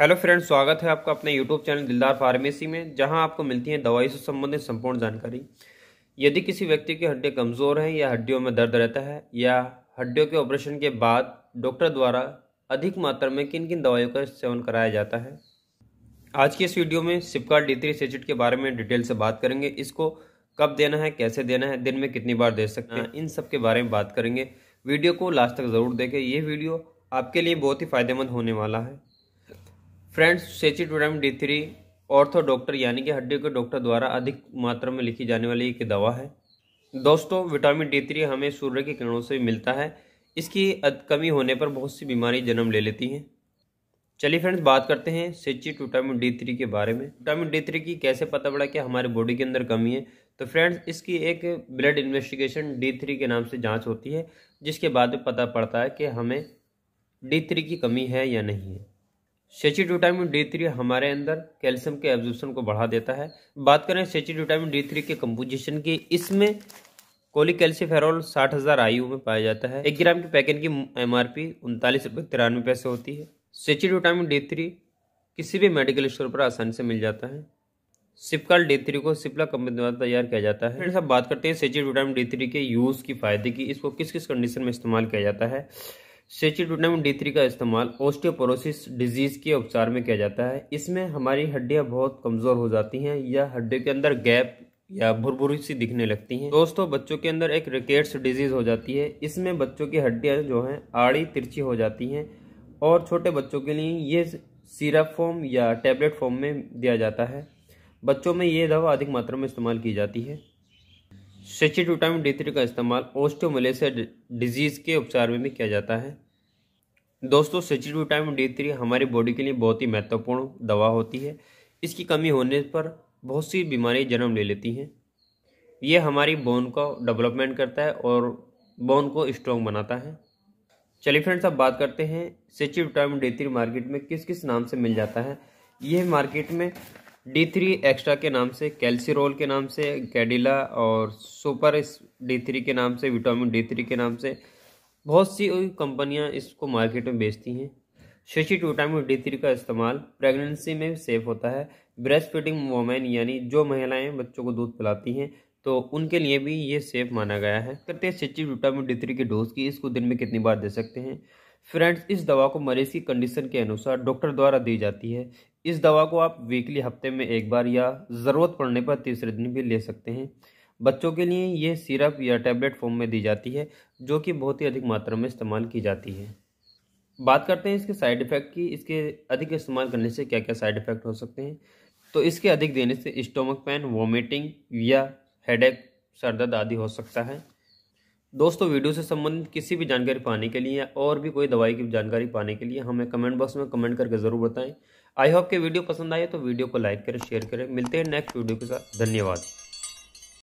Hello friends स्वागत है आपका अपने यूट्यूब चैनल दिलदार फार्मेसी में जहां आपको मिलती है दवाई से संबंधित संपूर्ण जानकारी यदि किसी व्यक्ति की हड्डी कमज़ोर हैं या हड्डियों में दर्द रहता है या हड्डियों के ऑपरेशन के बाद डॉक्टर द्वारा अधिक मात्रा में किन किन दवाइयों का सेवन कराया जाता है आज की इस वीडियो में सिपकार डी थ्री के बारे में डिटेल से बात करेंगे इसको कब देना है कैसे देना है दिन में कितनी बार दे सकते हैं हाँ। इन सब के बारे में बात करेंगे वीडियो को लास्ट तक ज़रूर देखें ये वीडियो आपके लिए बहुत ही फ़ायदेमंद होने वाला है फ्रेंड्स सेचिट vitamin D three ortho doctor यानी कि हड्डियों के डॉक्टर द्वारा अधिक मात्रा में लिखी जाने वाली एक दवा है दोस्तों विटामिन डी थ्री हमें सूर्य के किरणों से मिलता है इसकी कमी होने पर बहुत सी बीमारी जन्म ले लेती हैं चलिए फ्रेंड्स बात करते हैं सेचिट विटामिन डी थ्री के बारे में विटामिन डी थ्री की कैसे पता पड़ा कि हमारे बॉडी के अंदर कमी है तो फ्रेंड्स इसकी एक ब्लड इन्वेस्टिगेशन डी थ्री के नाम से जांच होती है जिसके बाद पता पड़ता है कि हमें डी थ्री की कमी है या नहीं है सेचिड विटामिन डी थ्री हमारे अंदर कैल्शियम के एब्जॉर्प्शन को बढ़ा देता है बात करें सेचिड विटामिन डी थ्री के कंपोजिशन की इसमें कैल्शियम फेरोल साठ हज़ार आई में पाया जाता है एक ग्राम के पैकेट की एम आर पी उनतालीस रुपये तिरानवे पैसे होती है सेचिड विटामिन डी थ्री किसी भी मेडिकल स्टोर पर आसानी से मिल जाता है सिपकाल डी थ्री को सिपला कंपनी द्वारा तैयार किया जाता है फ्रेंड्स अब बात करते हैं सेचिडोटामिन विटामिन डी थ्री के यूज़ की फ़ायदे की इसको किस किस कंडीशन में इस्तेमाल किया जाता है सेचिड डी थ्री का इस्तेमाल ओस्टियोपोरोसिस डिजीज़ के उपचार में किया जाता है इसमें हमारी हड्डियाँ बहुत कमज़ोर हो जाती हैं या हड्डियों के अंदर गैप या भुरभुरी सी दिखने लगती हैं दोस्तों बच्चों के अंदर एक रिकेट्स डिजीज़ हो जाती है इसमें बच्चों की हड्डियाँ जो हैं आड़ी तिरछी हो जाती हैं और छोटे बच्चों के लिए ये सिरप फॉर्म या टेबलेट फॉर्म में दिया जाता है बच्चों में ये दवा अधिक मात्रा में इस्तेमाल की जाती है विटामिन डी थ्री का इस्तेमाल ओस्टोमलेसिया डिजीज़ के उपचार में भी किया जाता है दोस्तों विटामिन डी थ्री हमारी बॉडी के लिए बहुत ही महत्वपूर्ण दवा होती है इसकी कमी होने पर बहुत सी बीमारी जन्म ले लेती हैं ये हमारी बोन का डेवलपमेंट करता है और बोन को स्ट्रॉन्ग बनाता है चलिए फ्रेंड्स अब बात करते हैं विटामिन डी थ्री मार्केट में किस किस नाम से मिल जाता है यह मार्केट में डी थ्री एक्स्ट्रा के नाम से कैल्सीरोल के नाम से कैडिला और सुपर डी थ्री के नाम से विटामिन डी थ्री के नाम से बहुत सी कंपनियां इसको मार्केट में बेचती हैं शशिट विटामिन डी थ्री का इस्तेमाल प्रेगनेंसी में सेफ होता है ब्रेस्ट फीडिंग वोमेन यानी जो महिलाएं बच्चों को दूध पिलाती हैं तो उनके लिए भी ये सेफ माना गया है करते हैं शचिट विटामिन डी थ्री की डोज की इसको दिन में कितनी बार दे सकते हैं फ्रेंड्स इस दवा को मरीज की कंडीशन के अनुसार डॉक्टर द्वारा दी जाती है इस दवा को आप वीकली हफ्ते में एक बार या ज़रूरत पड़ने पर तीसरे दिन भी ले सकते हैं बच्चों के लिए ये सिरप या टैबलेट फॉर्म में दी जाती है जो कि बहुत ही अधिक मात्रा में इस्तेमाल की जाती है बात करते हैं इसके साइड इफ़ेक्ट की इसके अधिक इस्तेमाल करने से क्या क्या साइड इफ़ेक्ट हो सकते हैं तो इसके अधिक देने से स्टोमक पेन वॉमिटिंग या हेडेक सर दर्द आदि हो सकता है दोस्तों वीडियो से संबंधित किसी भी जानकारी पाने के लिए या और भी कोई दवाई की जानकारी पाने के लिए हमें कमेंट बॉक्स में कमेंट करके ज़रूर बताएं आई होप के वीडियो पसंद आए तो वीडियो को लाइक करें शेयर करें मिलते हैं नेक्स्ट वीडियो के साथ धन्यवाद